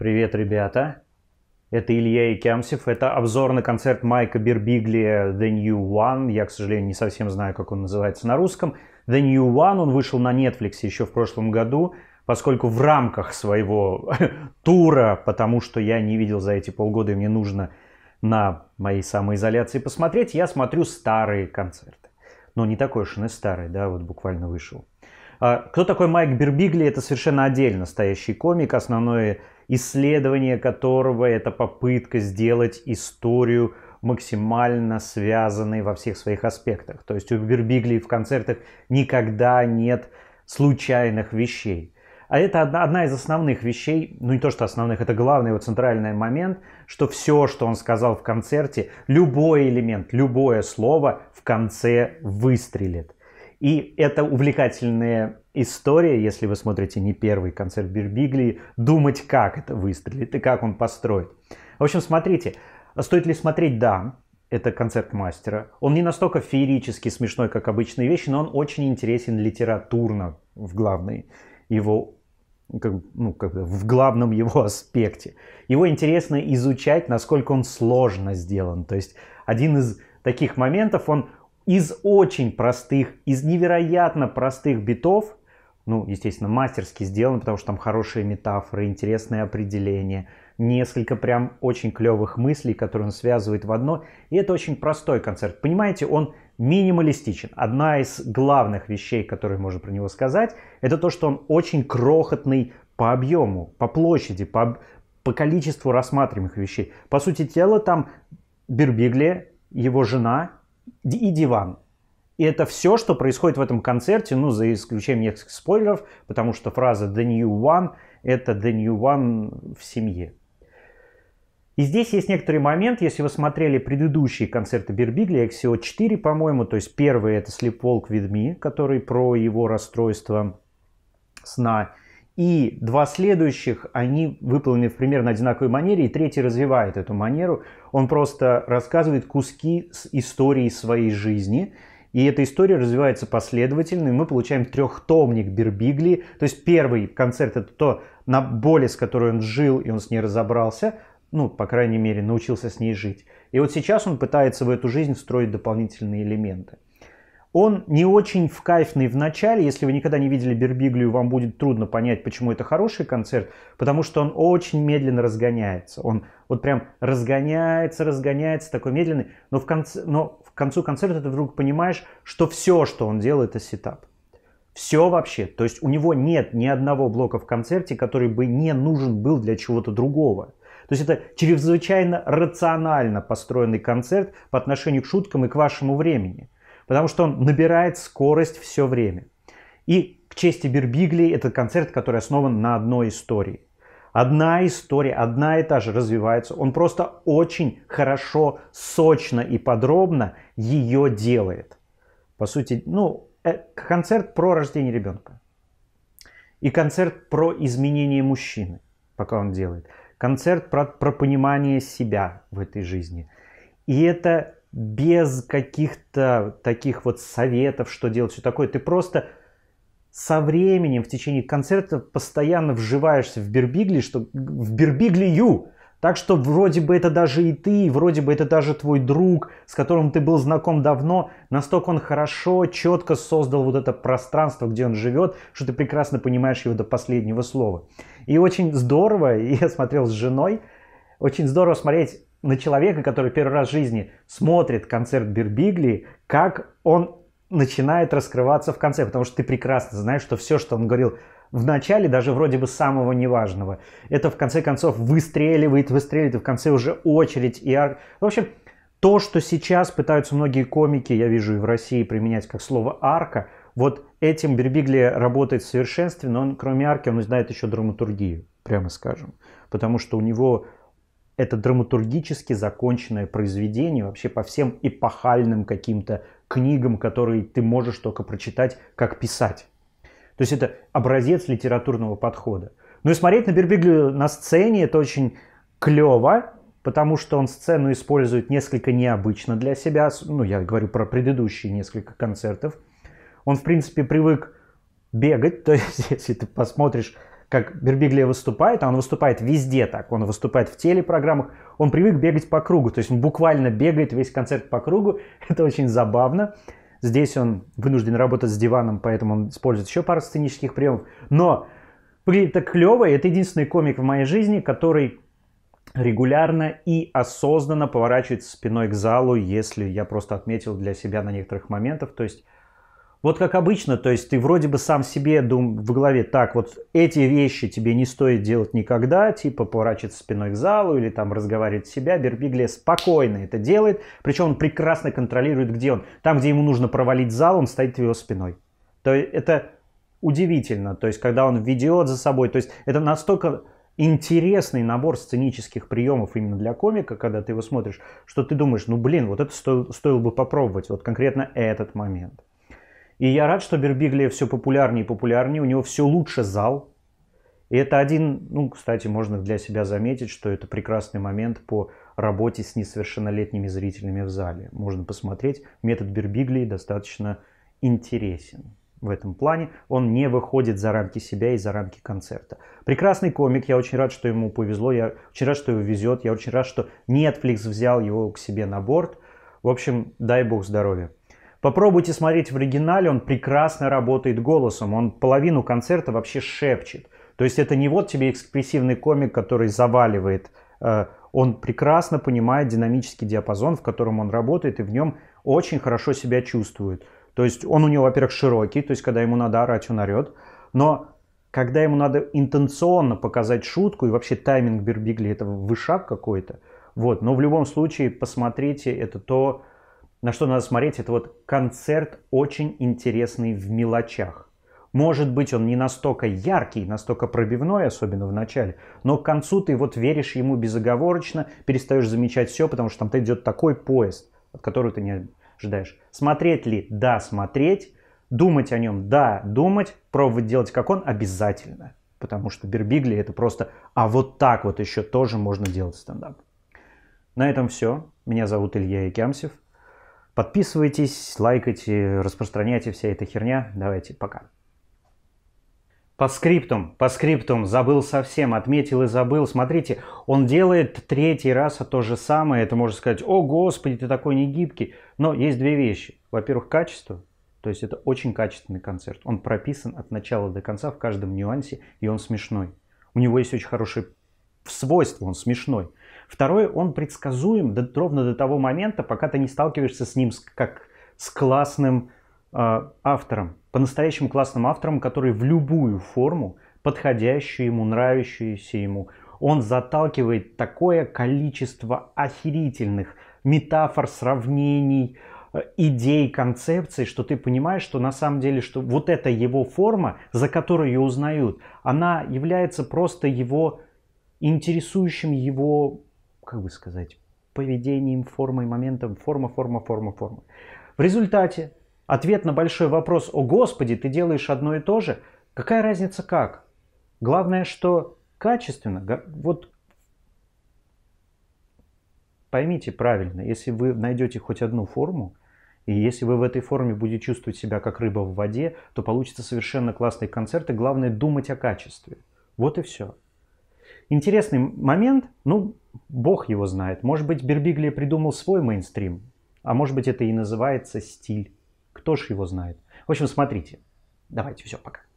Привет, ребята. Это Илья Якямсев. Это обзор на концерт Майка Бербигли The New One. Я, к сожалению, не совсем знаю, как он называется на русском. The New One, он вышел на Netflix еще в прошлом году, поскольку в рамках своего тура, потому что я не видел за эти полгода, и мне нужно на моей самоизоляции посмотреть, я смотрю старые концерты. Но не такой уж он и старый, да, вот буквально вышел а, кто такой Майк Бербигли, это совершенно отдельно стоящий комик, основное исследование которого это попытка сделать историю максимально связанной во всех своих аспектах. То есть у Бербигли в концертах никогда нет случайных вещей. А это одна, одна из основных вещей, ну не то что основных, это главный его центральный момент, что все, что он сказал в концерте, любой элемент, любое слово в конце выстрелит. И это увлекательная история, если вы смотрите не первый концерт Бирбигли, думать, как это выстрелит и как он построит. В общем, смотрите, стоит ли смотреть? Да, это концерт мастера. Он не настолько феерически смешной, как обычные вещи, но он очень интересен литературно в главной его как, ну, как в главном его аспекте. Его интересно изучать, насколько он сложно сделан. То есть один из таких моментов, он из очень простых, из невероятно простых битов, ну, естественно, мастерски сделан, потому что там хорошие метафоры, интересные определения, несколько прям очень клевых мыслей, которые он связывает в одно. И это очень простой концерт. Понимаете, он минималистичен. Одна из главных вещей, которые можно про него сказать, это то, что он очень крохотный по объему, по площади, по, по количеству рассматриваемых вещей. По сути дела там Бербигли, его жена и диван. И это все, что происходит в этом концерте, ну, за исключением нескольких спойлеров, потому что фраза «The New One» — это «The New One» в семье. И здесь есть некоторый момент, если вы смотрели предыдущие концерты Бербигли, их всего 4, по-моему, то есть первый это Sleepwalk With Me, который про его расстройство сна, и два следующих, они выполнены в примерно одинаковой манере, и третий развивает эту манеру. Он просто рассказывает куски с истории своей жизни, и эта история развивается последовательно, и мы получаем трехтомник Бербигли. То есть первый концерт это то, на боли, с которой он жил, и он с ней разобрался, ну, по крайней мере, научился с ней жить. И вот сейчас он пытается в эту жизнь встроить дополнительные элементы. Он не очень в кайфный в начале. Если вы никогда не видели Бербиглию, вам будет трудно понять, почему это хороший концерт, потому что он очень медленно разгоняется. Он вот прям разгоняется, разгоняется, такой медленный. Но в, конце, но в концу концерта ты вдруг понимаешь, что все, что он делает, это сетап. Все вообще. То есть у него нет ни одного блока в концерте, который бы не нужен был для чего-то другого. То есть это чрезвычайно рационально построенный концерт по отношению к шуткам и к вашему времени потому что он набирает скорость все время. И к чести Бербигли это концерт, который основан на одной истории. Одна история, одна и та же развивается. Он просто очень хорошо, сочно и подробно ее делает. По сути, ну, э, концерт про рождение ребенка. И концерт про изменение мужчины, пока он делает. Концерт про, про понимание себя в этой жизни. И это без каких-то таких вот советов, что делать, все такое. Ты просто со временем в течение концерта постоянно вживаешься в Бербигли, что в Бербиглию. Так что вроде бы это даже и ты, вроде бы это даже твой друг, с которым ты был знаком давно. Настолько он хорошо, четко создал вот это пространство, где он живет, что ты прекрасно понимаешь его до последнего слова. И очень здорово, я смотрел с женой, очень здорово смотреть на человека, который первый раз в жизни смотрит концерт Бирбигли, как он начинает раскрываться в конце, потому что ты прекрасно знаешь, что все, что он говорил в начале, даже вроде бы самого неважного, это в конце концов выстреливает, выстреливает, и в конце уже очередь. И... Ар... В общем, то, что сейчас пытаются многие комики, я вижу и в России, применять как слово «арка», вот этим Бербигли работает в совершенстве, но он, кроме арки, он знает еще драматургию, прямо скажем. Потому что у него это драматургически законченное произведение вообще по всем эпохальным каким-то книгам, которые ты можешь только прочитать, как писать. То есть это образец литературного подхода. Ну и смотреть на Бербиглю на сцене это очень клево, потому что он сцену использует несколько необычно для себя. Ну, я говорю про предыдущие несколько концертов. Он, в принципе, привык бегать, то есть, если ты посмотришь как Бербиглия выступает, а он выступает везде так, он выступает в телепрограммах, он привык бегать по кругу, то есть он буквально бегает весь концерт по кругу, это очень забавно. Здесь он вынужден работать с диваном, поэтому он использует еще пару сценических приемов, но выглядит так клево, это единственный комик в моей жизни, который регулярно и осознанно поворачивается спиной к залу, если я просто отметил для себя на некоторых моментах, то есть вот как обычно, то есть ты вроде бы сам себе дум в голове, так, вот эти вещи тебе не стоит делать никогда, типа поворачиваться спиной к залу или там разговаривать с себя. Бербигле спокойно это делает, причем он прекрасно контролирует, где он. Там, где ему нужно провалить зал, он стоит его спиной. То есть это удивительно, то есть когда он ведет за собой, то есть это настолько интересный набор сценических приемов именно для комика, когда ты его смотришь, что ты думаешь, ну блин, вот это сто, стоило бы попробовать, вот конкретно этот момент. И я рад, что Бербиглия все популярнее и популярнее, у него все лучше зал. И это один, ну, кстати, можно для себя заметить, что это прекрасный момент по работе с несовершеннолетними зрителями в зале. Можно посмотреть, метод Бербиглии достаточно интересен в этом плане. Он не выходит за рамки себя и за рамки концерта. Прекрасный комик, я очень рад, что ему повезло, я очень рад, что его везет, я очень рад, что Netflix взял его к себе на борт. В общем, дай бог здоровья. Попробуйте смотреть в оригинале, он прекрасно работает голосом, он половину концерта вообще шепчет. То есть это не вот тебе экспрессивный комик, который заваливает, э, он прекрасно понимает динамический диапазон, в котором он работает, и в нем очень хорошо себя чувствует. То есть он у него, во-первых, широкий, то есть когда ему надо орать, он орет, но когда ему надо интенционно показать шутку, и вообще тайминг Бербигли это вышаг какой-то, вот, но в любом случае посмотрите, это то, на что надо смотреть, это вот концерт очень интересный в мелочах. Может быть, он не настолько яркий, настолько пробивной, особенно в начале, но к концу ты вот веришь ему безоговорочно, перестаешь замечать все, потому что там то идет такой поезд, от которого ты не ожидаешь. Смотреть ли? Да, смотреть. Думать о нем? Да, думать. Пробовать делать, как он? Обязательно. Потому что Бербигли это просто, а вот так вот еще тоже можно делать стендап. На этом все. Меня зовут Илья Якямсев. Подписывайтесь, лайкайте, распространяйте вся эта херня. Давайте, пока. По скриптум, по скриптум, забыл совсем, отметил и забыл. Смотрите, он делает третий раз то же самое. Это можно сказать, о господи, ты такой негибкий. Но есть две вещи. Во-первых, качество. То есть это очень качественный концерт. Он прописан от начала до конца в каждом нюансе, и он смешной. У него есть очень хорошие свойства, он смешной. Второе, он предсказуем до, ровно до того момента, пока ты не сталкиваешься с ним с, как с классным э, автором, по-настоящему классным автором, который в любую форму, подходящую ему, нравящуюся ему, он заталкивает такое количество охерительных метафор, сравнений, э, идей, концепций, что ты понимаешь, что на самом деле, что вот эта его форма, за которую ее узнают, она является просто его интересующим его как бы сказать, поведением, формой, моментом, форма, форма, форма, форма. В результате ответ на большой вопрос «О Господи, ты делаешь одно и то же» какая разница как? Главное, что качественно, вот поймите правильно, если вы найдете хоть одну форму, и если вы в этой форме будете чувствовать себя как рыба в воде, то получится совершенно классный концерт, и главное думать о качестве. Вот и все. Интересный момент, ну, бог его знает. Может быть, Бербигли придумал свой мейнстрим, а может быть, это и называется стиль. Кто ж его знает? В общем, смотрите. Давайте, все, пока.